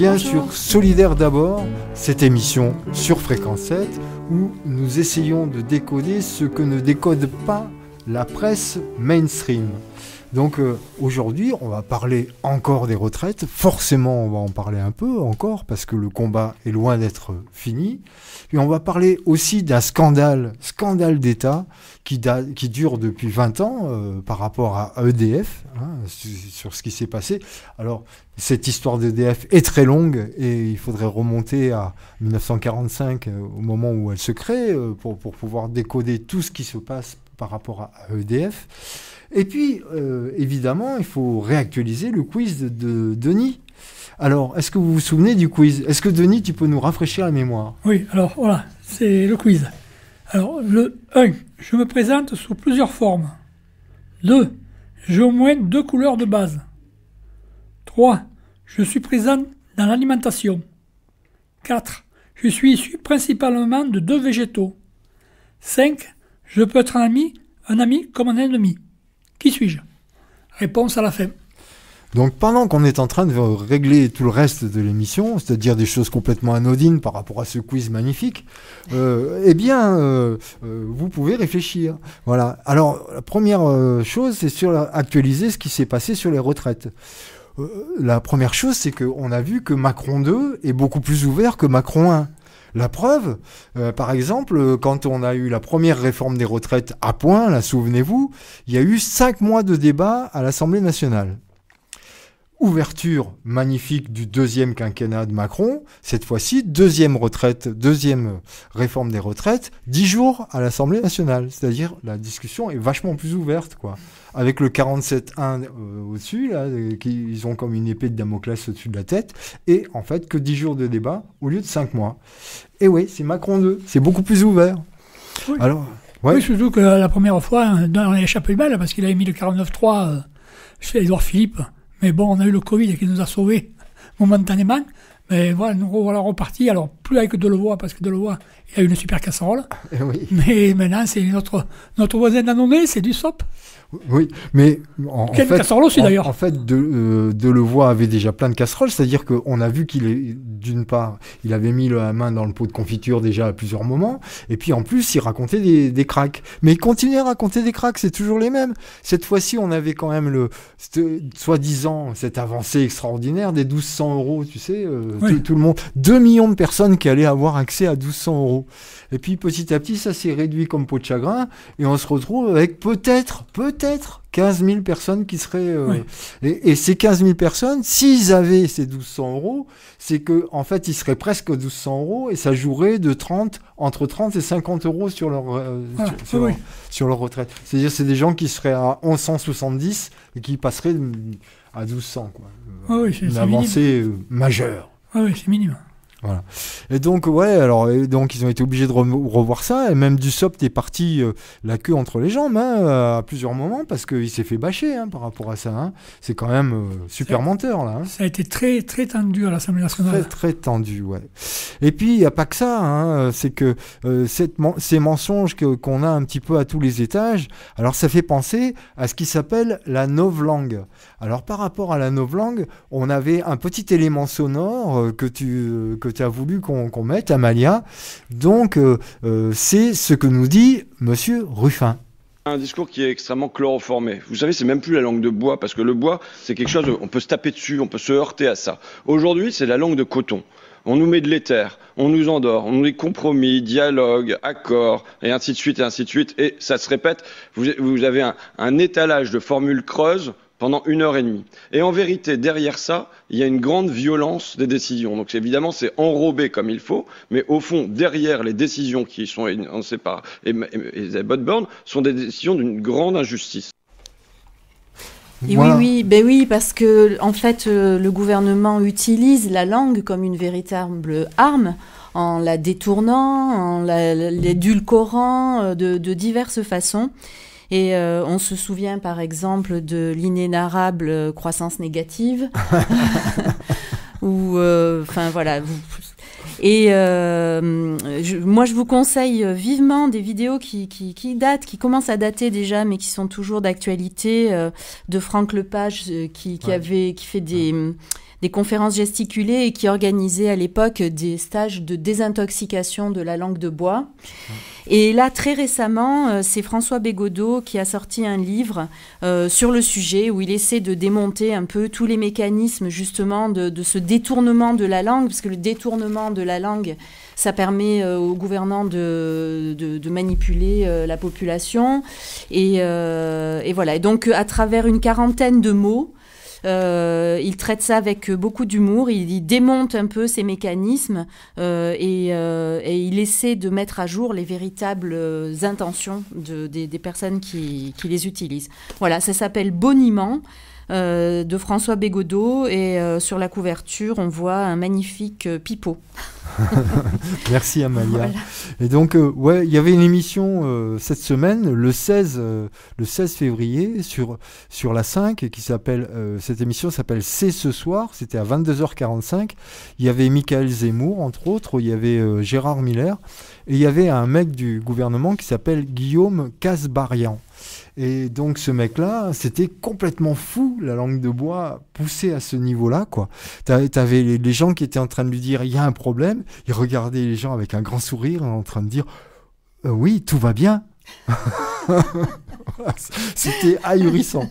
bien sûr, Solidaire d'abord, cette émission sur Fréquence 7 où nous essayons de décoder ce que ne décode pas la presse mainstream. Donc euh, aujourd'hui, on va parler encore des retraites. Forcément, on va en parler un peu encore parce que le combat est loin d'être fini. Et on va parler aussi d'un scandale, scandale d'État qui, dure depuis 20 ans euh, par rapport à EDF, hein, sur ce qui s'est passé. Alors, cette histoire d'EDF est très longue et il faudrait remonter à 1945, euh, au moment où elle se crée, pour pouvoir décoder tout ce qui se passe par rapport à EDF. Et puis, euh, évidemment, il faut réactualiser le quiz de, Denis. Alors, est-ce que vous vous souvenez du quiz Est-ce que Denis, tu peux nous rafraîchir la mémoire Oui, alors voilà, c'est le quiz. Alors, le 1, je me présente sous plusieurs formes. 2, j'ai au moins deux couleurs de base. 3, je suis présent dans l'alimentation. 4, je suis issu principalement de deux végétaux. 5. Je peux être un ami, un ami comme un ennemi. Qui suis-je Réponse à la fin. Donc pendant qu'on est en train de régler tout le reste de l'émission, c'est-à-dire des choses complètement anodines par rapport à ce quiz magnifique, euh, eh bien, euh, euh, vous pouvez réfléchir. Voilà. Alors, la première chose, c'est sur actualiser ce qui s'est passé sur les retraites. la première chose, c'est qu'on a vu que Macron 2 est beaucoup plus ouvert que Macron 1. La preuve, euh, par exemple, quand on a eu la première réforme des retraites à point, là, souvenez-vous, il y a eu cinq mois de débat à l'Assemblée nationale ouverture magnifique du deuxième quinquennat de Macron, cette fois-ci, deuxième retraite, deuxième euh, réforme des retraites, dix jours à l'Assemblée nationale. C'est-à-dire, la discussion est vachement plus ouverte, quoi. Avec le 47-1 euh, au-dessus, là, euh, qu'ils ils ont comme une épée de Damoclès au-dessus de la tête, et en fait, que dix jours de débat au lieu de cinq mois. Et oui, c'est Macron 2, c'est beaucoup plus ouvert. Oui. Alors, Oui, surtout que la première fois, on a échappé mal, parce qu'il avait mis le 49-3 chez Édouard Philippe. Mais bon, on a eu le Covid qui nous a sauvés momentanément. Mais voilà, nous voilà repartis. Alors, plus avec Delevoye, parce que Delevoye, il y a eu une super casserole. Mais maintenant, c'est notre, notre voisin d'Annonay, c'est du sop. Oui, mais en, fait, casserole d'ailleurs. En, fait, de, euh, voir avait déjà plein de casseroles, c'est-à-dire qu'on a vu qu'il est d'une part, il avait mis la main dans le pot de confiture déjà à plusieurs moments, et puis en plus, il racontait des, des cracks. Mais il continuait à raconter des cracks, c'est toujours les mêmes. Cette fois-ci, on avait quand même le soi-disant cette avancée extraordinaire des 1200 euros, tu sais, euh, tout, le monde, 2 millions de personnes qui allaient avoir accès à 1200 euros. Et puis petit à petit, ça s'est réduit comme pot de chagrin, et on se retrouve avec peut-être, peut-être peut-être 15 000 personnes qui seraient. Euh, et, ces 15 000 personnes, s'ils avaient ces 1200 euros, c'est que en fait, ils seraient presque 1200 euros et ça jouerait de 30, entre 30 et 50 euros sur leur, euh, ah, sur, leur retraite. C'est-à-dire, c'est des gens qui seraient à 1170 et qui passeraient mm, à 1200. Quoi. Ah une avancée euh, majeure. Ah oui, c'est minime. Voilà. Et donc, ouais, alors, donc ils ont été obligés de revoir ça, et même du est parti euh, la queue entre les jambes hein, à plusieurs moments parce qu'il s'est fait bâcher hein, par rapport à ça. Hein. C'est quand même euh, super menteur, là. Ça a été très, très tendu à l'Assemblée nationale. Très, très tendu, ouais. Et puis, il n'y a pas que ça, c'est que euh, ces mensonges qu'on a un petit peu à tous les étages, alors ça fait penser à ce qui s'appelle la novlangue. Alors, par rapport à la novlangue, on avait un petit élément sonore que tu tu as voulu qu'on mette, Amalia. Donc, euh, euh, c'est ce que nous dit Monsieur Ruffin. Un discours qui est extrêmement chloroformé. Vous savez, c'est même plus la langue de bois, parce que le bois, c'est quelque chose, on peut se taper dessus, on peut se heurter à ça. Aujourd'hui, c'est la langue de coton. On nous met de l'éther, on nous endort, on nous dit compromis, dialogue, accord, et ainsi de suite, et ainsi de suite, et ça se répète. Vous, avez un, un étalage de formules creuses pendant une heure et demie. Et en vérité, derrière ça, il y a une grande violence des décisions. Donc évidemment, c'est enrobé comme il faut, mais au fond, derrière les décisions qui sont énoncées par les Borne, sont des décisions d'une grande injustice. Oui, oui, ben oui, parce que en fait, euh, le gouvernement utilise la langue comme une véritable arme en la détournant, en l'édulcorant euh, de, de diverses façons. Et euh, on se souvient par exemple de l'inénarrable euh, croissance négative. Ou, euh, enfin voilà, et moi, je vous conseille vivement des vidéos qui, qui, datent, qui commencent à dater déjà, mais qui sont toujours d'actualité, de Franck Lepage, qui, avait, qui fait des, conférences gesticulées et qui organisait à l'époque des stages de désintoxication de la langue de bois. Et là, très récemment, euh, c'est François Bégodeau qui a sorti un livre euh, sur le sujet où il essaie de démonter un peu tous les mécanismes justement de, ce détournement de la langue, parce que le détournement de la langue, ça permet au euh, aux gouvernants de, manipuler la population. Et, et voilà. Et donc, à travers une quarantaine de mots, euh, il traite ça avec euh, beaucoup d'humour, il, démonte un peu ses mécanismes euh, et, il essaie de mettre à jour les véritables intentions des, personnes qui, qui, les utilisent. Voilà, ça s'appelle Boniment. de François Bégodeau et sur la couverture on voit un magnifique pipeau. Merci Amalia. Et donc, euh, ouais, il y avait une émission euh, cette semaine, le 16, euh, le 16 février, sur, sur la 5, qui s'appelle, cette émission s'appelle C'est ce soir, c'était à 22h45. Il y avait Michael Zemmour, entre autres, il y avait Gérard Miller, et il y avait un mec du gouvernement qui s'appelle Guillaume Casbarian. Et donc ce mec-là, c'était complètement fou, la langue de bois poussée à ce niveau-là. quoi. T'avais les gens qui étaient en train de lui dire, il y a un problème. Il regardait les gens avec un grand sourire en train de dire, euh, oui, tout va bien, C'était ahurissant.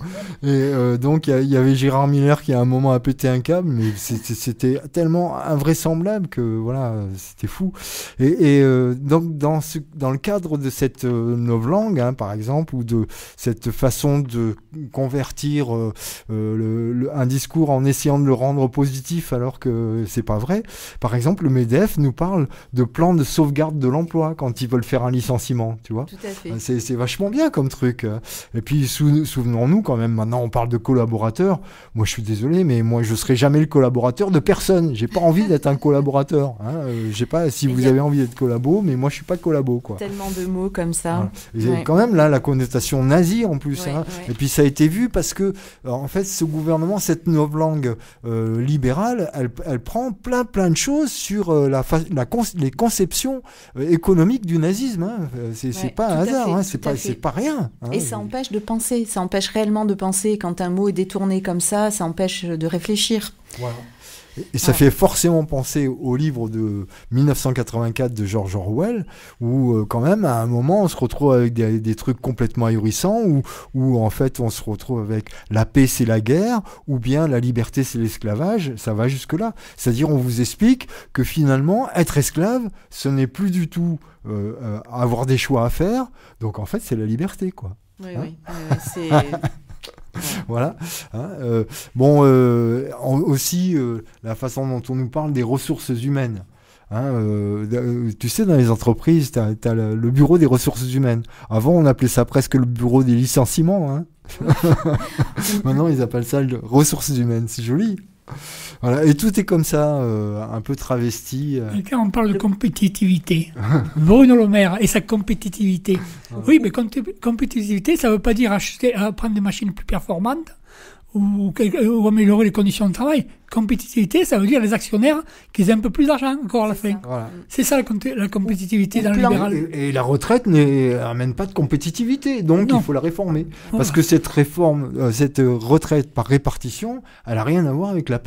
Et euh, donc, il y, avait Gérard Miller qui à un moment a pété un câble, mais c'était tellement invraisemblable que voilà, c'était fou. Et, euh, donc, dans, ce, dans le cadre de cette euh, novlangue, hein, par exemple, ou de cette façon de convertir euh, un discours en essayant de le rendre positif alors que c'est pas vrai, par exemple, le MEDEF nous parle de plans de sauvegarde de l'emploi quand ils veulent faire un licenciement, tu vois. Tout à fait. Ah, c'est vachement bien comme truc. Et puis souvenons-nous quand même, maintenant on parle de collaborateur. Moi je suis désolé, mais moi je serai jamais le collaborateur de personne. J'ai pas envie d'être un collaborateur. Hein. Euh, je pas si vous avez envie d'être collabo, mais moi je suis pas collabo. Quoi. Tellement de mots comme ça. Quand même là, la connotation nazie en plus. hein. Et puis ça a été vu parce que en fait ce gouvernement, cette nouvelle langue euh, libérale, elle, elle, prend plein plein de choses sur euh, la, la les conceptions euh, économiques du nazisme. Hein. C'est pas un hasard. Hein, c'est pas, rien. Hein, et ça empêche de penser, ça empêche réellement de penser. Quand un mot est détourné comme ça, ça empêche de réfléchir. Voilà. Et, ça fait forcément penser au livre de 1984 de George Orwell, où euh, quand même, à un moment, on se retrouve avec des, trucs complètement ahurissants, où, en fait, on se retrouve avec la paix, c'est la guerre, ou bien la liberté, c'est l'esclavage, ça va jusque-là. C'est-à-dire, on vous explique que finalement, être esclave, ce n'est plus du tout euh, euh, avoir des choix à faire, donc en fait, c'est la liberté, quoi. Oui, hein oui. c'est... voilà. Hein, euh, bon, euh, aussi, euh, la façon dont on nous parle des ressources humaines. Hein, tu sais, dans les entreprises, tu as, le bureau des ressources humaines. Avant, on appelait ça presque le bureau des licenciements. Hein. Maintenant, ils appellent ça le ressources humaines. C'est joli et tout est comme ça, euh, un peu travesti. Euh. quand on parle de compétitivité, Bruno Le Maire et sa compétitivité. Oui, mais compétitivité, ça ne veut pas dire acheter, euh, prendre des machines plus performantes ou, améliorer les conditions de travail. Compétitivité, ça veut dire les actionnaires qu'ils aient un peu plus d'argent encore à la fin. C'est ça la, compétitivité dans le libéral. Et, la retraite n'amène pas de compétitivité, donc il faut la réformer. Parce que cette réforme, euh, cette retraite par répartition, elle n'a rien à voir avec la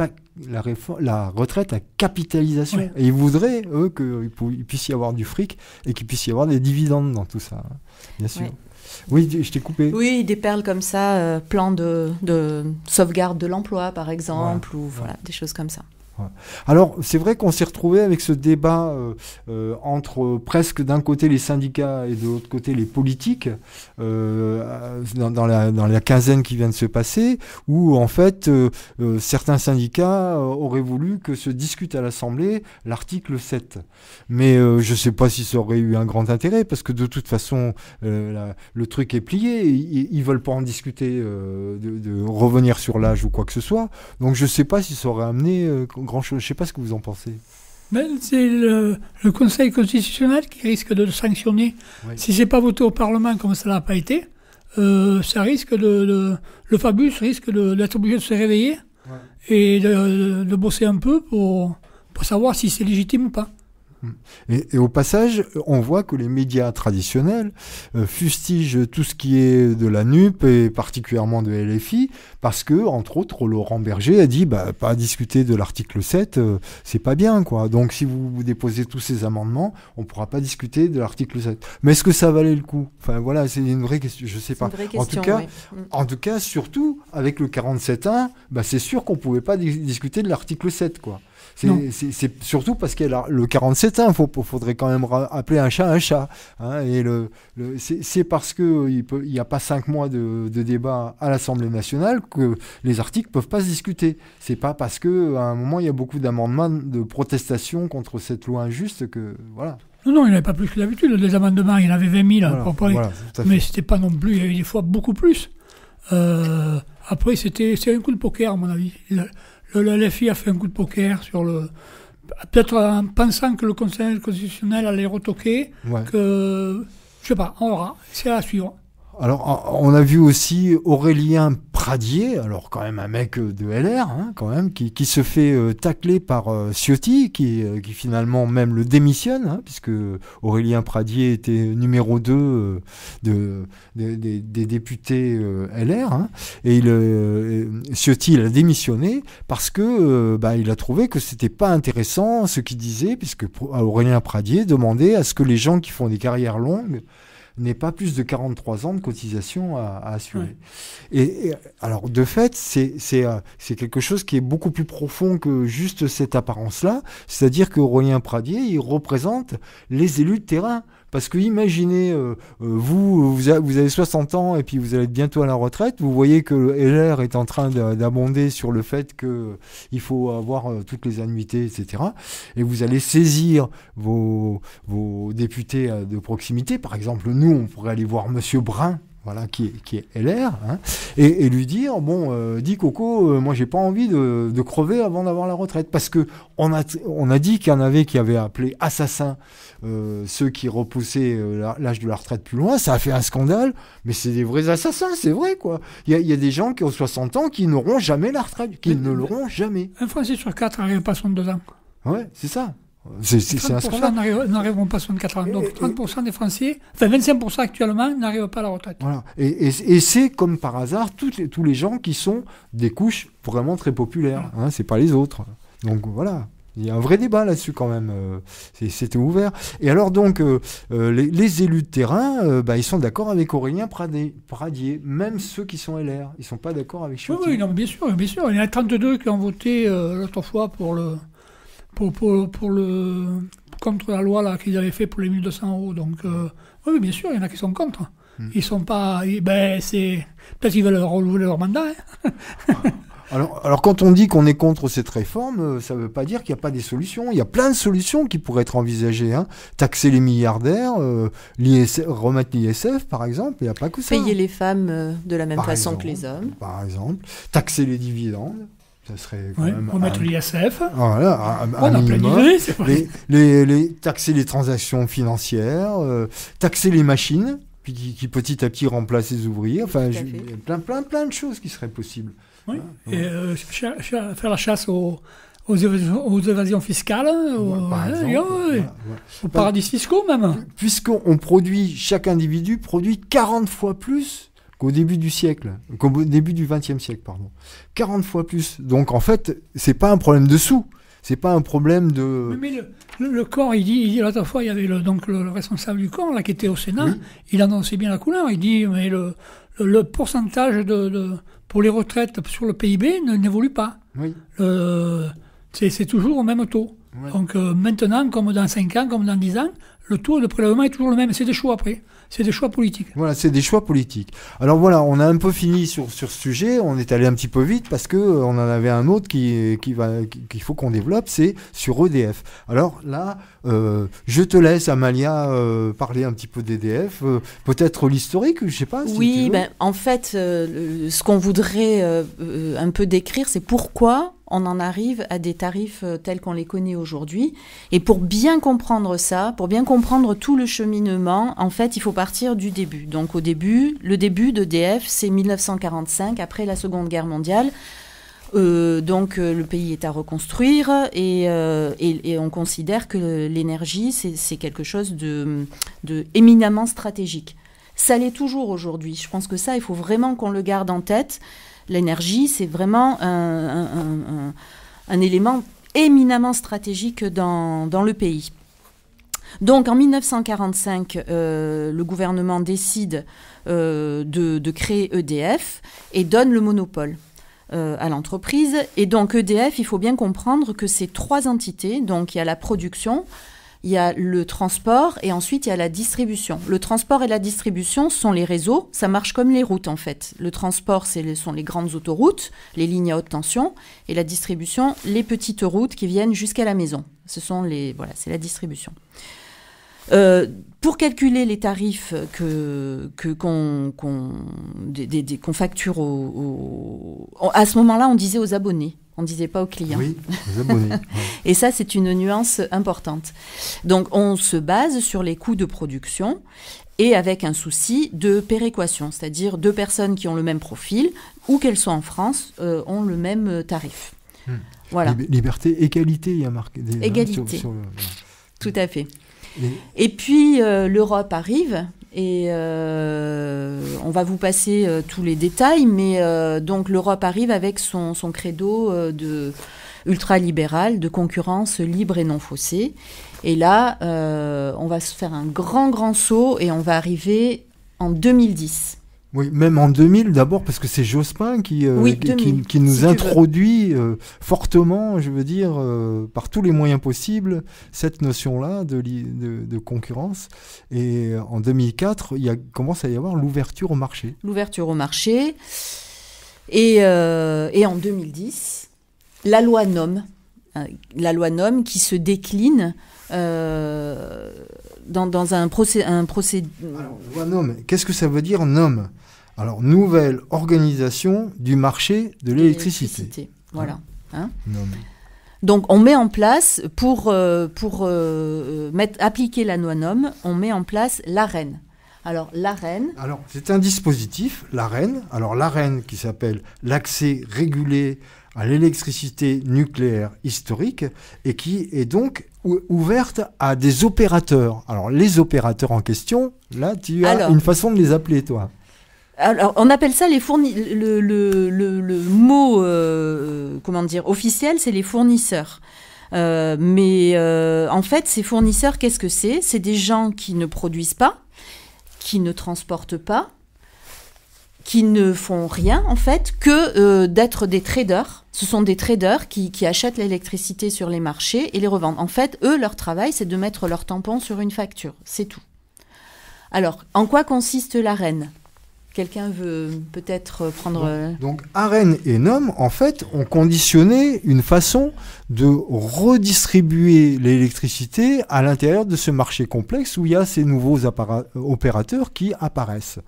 La, retraite à capitalisation. Et ils voudraient, eux, qu'il puisse y avoir du fric et qu'il puisse y avoir des dividendes dans tout ça, hein. bien sûr. Oui, je t'ai coupé. Oui, des perles comme ça, plans euh, plan de, sauvegarde de l'emploi, par exemple, ou voilà, des choses comme ça. Alors, c'est vrai qu'on s'est retrouvé avec ce débat euh, euh, entre euh, presque d'un côté les syndicats et de l'autre côté les politiques, dans, la, quinzaine qui vient de se passer, où en fait certains syndicats auraient voulu que se discute à l'Assemblée l'article 7. Mais je ne sais pas si ça aurait eu un grand intérêt, parce que de toute façon, le truc est plié, ils ne veulent pas en discuter, de, de, revenir sur l'âge ou quoi que ce soit. Donc, je ne sais pas si ça aurait amené je ne sais pas ce que vous en pensez. Ben, c'est le, Conseil constitutionnel qui risque de le sanctionner. Si Si n'est pas voté au Parlement comme ça n'a pas été, euh, ça risque de, le Fabus risque d'être obligé de se réveiller et de, bosser un peu pour savoir si c'est légitime ou pas. Et, au passage, on voit que les médias traditionnels euh, fustigent tout ce qui est de la NUP et particulièrement de LFI parce que, entre autres, Laurent Berger a dit bah, pas discuter de l'article 7, euh, c'est pas bien quoi. Donc si vous, déposez tous ces amendements, on pourra pas discuter de l'article 7. Mais est-ce que ça valait le coup Enfin voilà, c'est une vraie question, je sais pas. en tout cas, mm. en tout cas, surtout avec le 47.1, bah, c'est sûr qu'on pouvait pas discuter de l'article 7 quoi. C'est surtout parce qu'elle a le 47 ans. Il faudrait quand même appeler un chat un chat. Hein, et le, c'est parce qu'il n'y il a pas cinq mois de, débat à l'Assemblée nationale que les articles peuvent pas se discuter. C'est pas parce qu'à un moment, il y a beaucoup d'amendements de protestation contre cette loi injuste que. Voilà. Non, non, il n'y avait pas plus que d'habitude. Les amendements, il y en avait 20 000 voilà, propos, mais c'était pas non plus, il y a des fois beaucoup plus. Euh, après, c'était un coup de poker, à mon avis le, LFI a fait un coup de poker sur le. Peut-être en pensant que le Conseil constitutionnel allait retoquer, que. Je sais pas, on verra, c'est à suivre. Alors, on a vu aussi Aurélien Pradier, alors quand même un mec euh, de LR, hein, quand même, qui, se fait euh, tacler par euh, Ciotti, qui, finalement même le démissionne, hein, puisque Aurélien Pradier était numéro 2 des députés LR, hein. et il, Ciotti il a démissionné parce que bah, il a trouvé que c'était pas intéressant ce qu'il disait, puisque Aurélien Pradier demandait à ce que les gens qui font des carrières longues n'est pas plus de 43 ans de cotisation à, assurer. Et, alors, de fait, euh, c'est quelque chose qui est beaucoup plus profond que juste cette apparence-là, c'est-à-dire que Aurélien Pradier, il représente les élus de terrain. Parce que imaginez, euh, euh, vous, vous, avez 60 ans et puis vous allez bientôt à la retraite, vous voyez que LR est en train d'abonder sur le fait qu'il euh, faut avoir toutes les annuités, etc. Et vous allez saisir vos, vos députés de proximité. Par exemple, nous, on pourrait aller voir Monsieur Brun voilà, qui est, qui est LR, et, lui dire bon, euh, dis Coco, moi j'ai pas envie de, de crever avant d'avoir la retraite, parce que on a on a dit qu'il y en avait qui avaient appelé assassins ceux qui repoussaient l'âge de la retraite plus loin, ça a fait un scandale, mais c'est des vrais assassins, c'est vrai quoi. Il y, a des gens qui ont 60 ans qui n'auront jamais la retraite, qui ne l'auront jamais. Un Français sur quatre arrive pas 2 ans. Ouais, c'est ça. C'est un n'arriveront pas à 64 ans. Donc 30% des Français, enfin 25% actuellement, n'arrivent pas à la retraite. Voilà. Et, c'est comme par hasard les, tous les gens qui sont des couches vraiment très populaires. Hein, c'est pas les autres. Donc voilà. Il y a un vrai débat là-dessus quand même. Euh, c'était ouvert. Et alors donc, euh, euh, les, élus de terrain, bah, ils sont d'accord avec Aurélien Pradier, même ceux qui sont LR. Ils sont pas d'accord avec Chouette. Oui, bien sûr, bien sûr. Il y en a 32 qui ont voté l'autre fois pour le pour, pour, le, contre la loi là, qu'ils avaient fait pour les 1200 euros. Donc, euh, oui, bien sûr, il y en a qui sont contre. Hmm. Ils sont pas. ben, peut-être qu'ils veulent renouveler leur mandat. Hein. Alors, alors, quand on dit qu'on est contre cette réforme, euh, ça ne veut pas dire qu'il n'y a pas des solutions. Il y a plein de solutions qui pourraient être envisagées. Hein. Taxer les milliardaires, euh, remettre l'ISF par exemple, il n'y a pas que ça. Payer les femmes de la même façon que les hommes. Par exemple, taxer les dividendes. Ça serait quand remettre l'ISF. Ah, voilà, a plein Les, taxer les transactions financières, euh, taxer les machines, puis qui, petit à petit remplacent les ouvriers. Enfin, plein, plein, plein de choses qui seraient possibles. Oui. Hein, et euh, faire la chasse aux, aux, évasions fiscales, aux, aux paradis fiscaux même. Puisqu'on produit, chaque individu produit 40 fois plus qu'au début du siècle, au début du 20e siècle, pardon. 40 fois plus. Donc en fait, c'est pas un problème de sous. C'est pas un problème de. Mais, le, corps, il dit, il l'autre fois, il y avait le, donc le, responsable du corps là qui était au Sénat, il annonçait bien la couleur. Il dit mais le, pourcentage de, pour les retraites sur le PIB n'évolue pas. c'est toujours au même taux. Donc euh, maintenant, comme dans 5 ans, comme dans 10 ans, le tour de prélèvement est toujours le même. C'est des choix après. C'est des choix politiques. Voilà, c'est des choix politiques. Alors voilà, on a un peu fini sur, sur ce sujet. On est allé un petit peu vite parce que euh, on en avait un autre qui, qui va qu'il faut qu'on développe, c'est sur EDF. Alors là, euh, je te laisse Amalia euh, parler un petit peu d'EDF, peut-être l'historique, je sais pas. oui, ben, en fait, ce qu'on voudrait un peu décrire, c'est pourquoi on en arrive à des tarifs euh, tels qu'on les connaît aujourd'hui. Et pour bien comprendre ça, pour bien comprendre tout le cheminement, en fait, il faut partir du début. Donc au début, le début d'EDF, c'est 1945, après la Seconde Guerre mondiale. Euh, donc euh, le pays est à reconstruire et, on considère que l'énergie, c'est quelque chose de, éminemment stratégique. Ça l'est toujours aujourd'hui. Je pense que ça, il faut vraiment qu'on le garde en tête. L'énergie, c'est vraiment un, élément éminemment stratégique dans, le pays. Donc en 1945, euh, le gouvernement décide euh, de, créer EDF et donne le monopole euh, à l'entreprise. Et donc EDF, il faut bien comprendre que c'est trois entités. Donc il y a la production, il y a le transport et ensuite il y a la distribution. Le transport et la distribution sont les réseaux, ça marche comme les routes en fait. Le transport, ce sont les grandes autoroutes, les lignes à haute tension, et la distribution, les petites routes qui viennent jusqu'à la maison. Ce sont les, voilà, c'est la distribution. Euh, pour calculer les tarifs que qu'on des des qu'on facture au, à ce moment-là, on disait aux abonnés. On ne disait pas aux clients. Oui, aux abonnés. Et ça, c'est une nuance importante. Donc, on se base sur les coûts de production et avec un souci de péréquation, c'est-à-dire deux personnes qui ont le même profil, ou qu'elles soient en France, euh, ont le même euh, tarif. Hmm. Voilà. Liberté, égalité, il y a marqué. Des, hein, égalité. Tout à fait. Et, puis, euh, l'Europe arrive, et euh, on va vous passer euh, tous les détails, mais euh, donc l'Europe arrive avec son, credo de ultralibéral, de concurrence libre et non faussée. Et là, on va se faire un grand, grand saut et on va arriver en 2010. Oui, même en 2000 d'abord, parce que c'est Jospin qui, euh, qui, nous introduit euh, fortement, je veux dire, euh, par tous les moyens possibles, cette notion-là de, de, concurrence. Et en 2004, il y commence à y avoir l'ouverture au marché. L'ouverture au marché. Et, en 2010, la loi NOM, hein, la loi NOM qui se décline dans, un procès. Un procédé. Alors, loi NOM, qu'est-ce que ça veut dire NOM alors, nouvelle organisation du marché de l'électricité. Voilà. Hein. Donc on met en place, pour, euh, pour euh, euh, mettre, appliquer la NOM, on met en place l'AREN. Alors l'AREN... Alors c'est un dispositif, l'AREN. Alors l'AREN qui s'appelle l'accès régulé à l'électricité nucléaire historique et qui est donc ouverte à des opérateurs. Alors les opérateurs en question, là tu as une façon de les appeler toi. Alors, on appelle ça les fournis. Le, le, le, mot, euh, comment dire, officiel, c'est les fournisseurs. Euh, mais euh, en fait, ces fournisseurs, qu'est-ce que c'est C'est des gens qui ne produisent pas, qui ne transportent pas, qui ne font rien en fait que d'être des traders. Ce sont des traders qui, qui achètent l'électricité sur les marchés et les revendent. En fait, eux, leur travail, c'est de mettre leur tampon sur une facture. C'est tout. Alors, en quoi consiste la reine Quelqu'un veut peut-être prendre. Donc, euh, Arène et Nom, en fait, ont conditionné une façon de redistribuer l'électricité à l'intérieur de ce marché complexe où il y a ces nouveaux opérateurs qui apparaissent.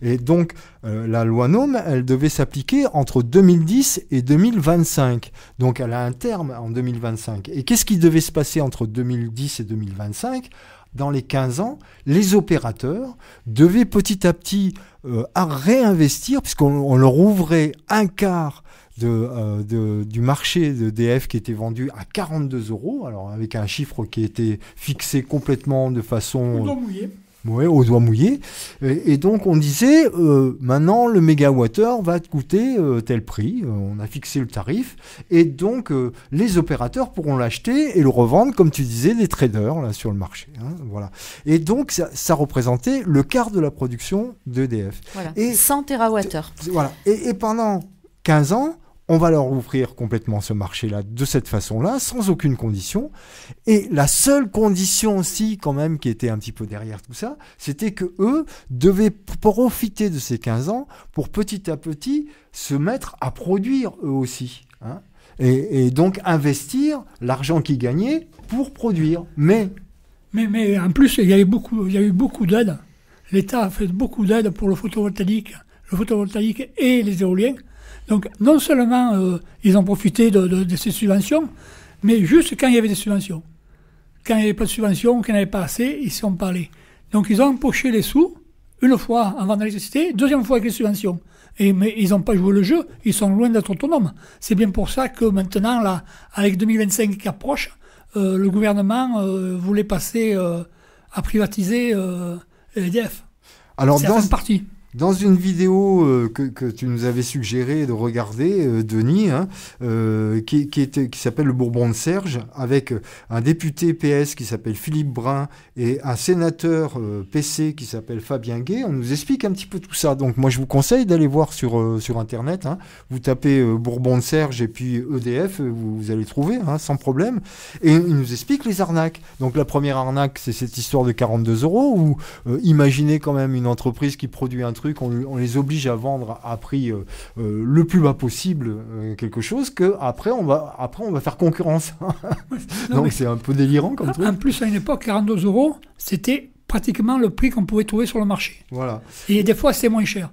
Et donc, euh, la loi NOM, elle devait s'appliquer entre 2010 et 2025. Donc, elle a un terme en 2025. Et qu'est-ce qui devait se passer entre 2010 et 2025 dans les 15 ans, les opérateurs devaient petit à petit euh, réinvestir, puisqu'on leur ouvrait un quart de, euh, du marché de DF qui était vendu à 42 euros, alors avec un chiffre qui était fixé complètement de façon ouais, aux doigts mouillés. Et, donc on disait, euh, maintenant le mégawattheure va coûter euh, tel prix, euh, on a fixé le tarif, et donc les opérateurs pourront l'acheter et le revendre, comme tu disais, des traders là, sur le marché. Hein, voilà. Et donc ça, représentait le quart de la production d'EDF. Voilà. Et 100 TWh. Voilà. Et, et pendant 15 ans, on va leur ouvrir complètement ce marché-là de cette façon-là, sans aucune condition. Et la seule condition aussi, quand même, qui était un petit peu derrière tout ça, c'était que eux devaient profiter de ces 15 ans pour petit à petit se mettre à produire eux aussi. Hein. et, donc investir l'argent qu'ils gagnaient pour produire. Mais mais, en plus, il y, beaucoup, il y a eu beaucoup d'aide. L'État a fait beaucoup d'aide pour le photovoltaïque, le photovoltaïque et les éoliens. Donc non seulement euh, ils ont profité de, ces subventions, mais juste quand il y avait des subventions. Quand il n'y avait pas de subventions, quand il n'y avait pas assez, ils sont parlé. Donc ils ont empoché les sous, une fois avant vendant l'électricité, deuxième fois avec les subventions. Et, mais ils n'ont pas joué le jeu, ils sont loin d'être autonomes. C'est bien pour ça que maintenant, là, avec 2025 qui approche, euh, le gouvernement euh, voulait passer à privatiser EDF. Alors, dans, partie. Dans une vidéo euh, que, tu nous avais suggéré de regarder, euh, Denis, hein, euh, qui, était, qui s'appelle Le Bourbon de Serge, avec un député PS qui s'appelle Philippe Brun et un sénateur PC qui s'appelle Fabien Gay, on nous explique un petit peu tout ça. Donc moi je vous conseille d'aller voir sur, sur Internet. Hein. Vous tapez Bourbon de Serge et puis EDF, e vous, allez trouver hein, sans problème. Et il nous explique les arnaques. Donc la première arnaque, c'est cette histoire de 42 euros, où imaginez quand même une entreprise qui produit un truc quon on, les oblige à vendre à prix euh, euh, le plus bas possible euh, quelque chose, que après on va, après on va faire concurrence. Donc c'est un peu délirant comme truc. En plus, à une époque, 42 euros, c'était pratiquement le prix qu'on pouvait trouver sur le marché. Voilà. Et des fois, c'est moins cher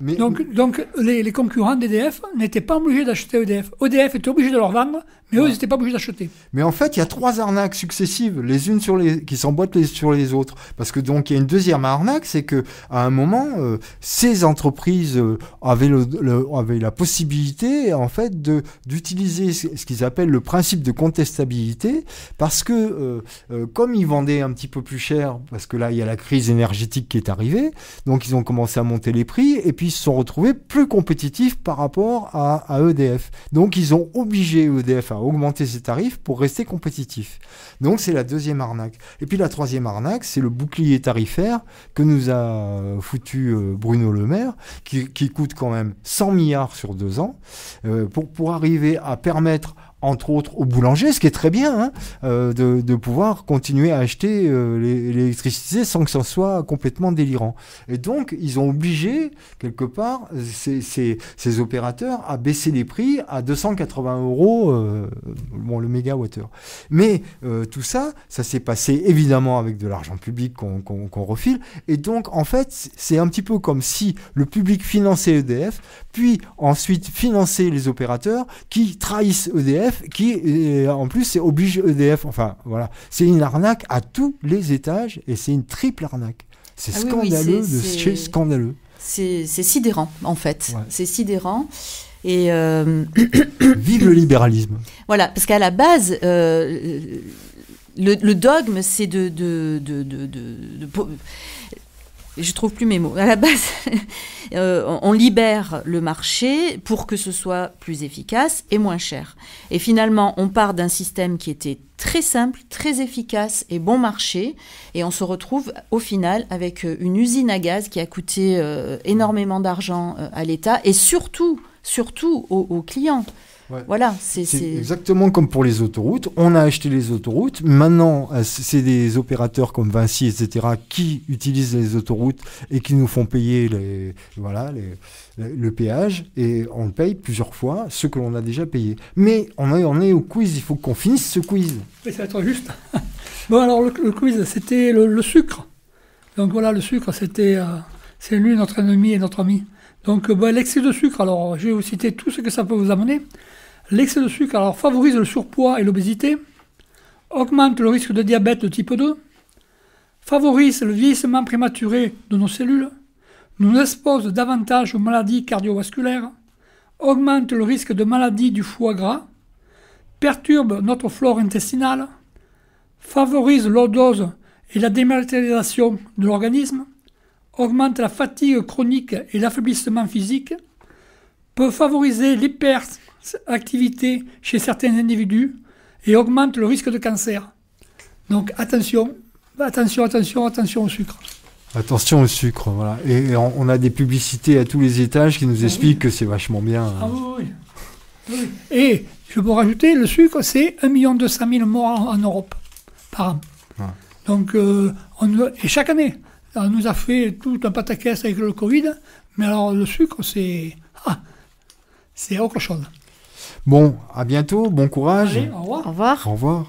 donc, donc les, concurrents d'EDF n'étaient pas obligés d'acheter EDF. EDF était obligé de leur vendre, mais eux, ils n'étaient pas obligés d'acheter. Mais en fait, il y a trois arnaques successives, les unes sur les, qui s'emboîtent les, sur les autres. Parce que donc, il y a une deuxième arnaque, c'est que à un moment, euh, ces entreprises euh, avaient, le, avaient, la possibilité, en fait, de, d'utiliser ce qu'ils appellent le principe de contestabilité, parce que euh, comme ils vendaient un petit peu plus cher, parce que là, il y a la crise énergétique qui est arrivée, donc ils ont commencé à monter les prix, et puis se sont retrouvés plus compétitifs par rapport à, EDF. Donc ils ont obligé EDF à augmenter ses tarifs pour rester compétitifs. Donc c'est la deuxième arnaque. Et puis la troisième arnaque, c'est le bouclier tarifaire que nous a foutu euh, Bruno Le Maire, qui, coûte quand même 100 milliards sur deux ans, euh, pour, pour arriver à permettre entre autres au boulanger, ce qui est très bien, hein, euh, de, pouvoir continuer à acheter euh, l'électricité sans que ça soit complètement délirant. Et donc, ils ont obligé, quelque part, ces, ces, opérateurs à baisser les prix à 280 euros euh, bon, le mégawattheure. Mais tout ça, ça s'est passé évidemment avec de l'argent public qu'on refile. Et donc, en fait, c'est un petit peu comme si le public finançait EDF, puis ensuite finançait les opérateurs qui trahissent EDF E qui, en plus, c'est oblige EDF. Enfin, voilà. C'est une arnaque à tous les étages et c'est une triple arnaque. C'est ah scandaleux c'est scandaleux. C'est sidérant, en fait. C'est sidérant. Et euh, Vive le libéralisme. Voilà, parce qu'à la base, euh, le, dogme, c'est de, de, de, de je trouve plus mes mots. À la base, euh, on libère le marché pour que ce soit plus efficace et moins cher. Et finalement, on part d'un système qui était très simple, très efficace et bon marché, et on se retrouve au final avec euh, une usine à gaz qui a coûté euh, énormément d'argent à l'État et surtout, surtout aux clients. Voilà, c'est exactement comme pour les autoroutes. On a acheté les autoroutes. Maintenant, euh, c'est des opérateurs comme Vinci, etc., qui utilisent les autoroutes et qui nous font payer les, voilà, le péage. Et on le paye plusieurs fois, ce que l'on a déjà payé. Mais on est, est au quiz. Il faut qu'on finisse ce quiz. Mais ça va juste. bon, alors le, quiz, c'était le, sucre. Donc voilà, le sucre, c'était. Euh, c'est lui notre ennemi et notre ami. Donc, euh, bah, l'excès de sucre, alors je vais vous citer tout ce que ça peut vous amener. L'excès de sucre alors, favorise le surpoids et l'obésité, augmente le risque de diabète de type 2, favorise le vieillissement prématuré de nos cellules, nous expose davantage aux maladies cardiovasculaires, augmente le risque de maladies du foie gras, perturbe notre flore intestinale, favorise l'odose et la dématérialisation de l'organisme, augmente la fatigue chronique et l'affaiblissement physique, peut favoriser l'hyper activité chez certains individus et augmente le risque de cancer. Donc attention, attention, attention, attention au sucre. Attention au sucre, voilà. Et on, a des publicités à tous les étages qui nous ah expliquent que c'est vachement bien. Hein. Ah oui, oui. Et je peux rajouter, le sucre, c'est 1 million de morts en, Europe par an. Ah. Donc, euh, on, et chaque année, on nous a fait tout un pataquès avec le Covid, mais alors le sucre, c'est ah, autre chose. Bon, à bientôt, bon courage. Au revoir. Au revoir.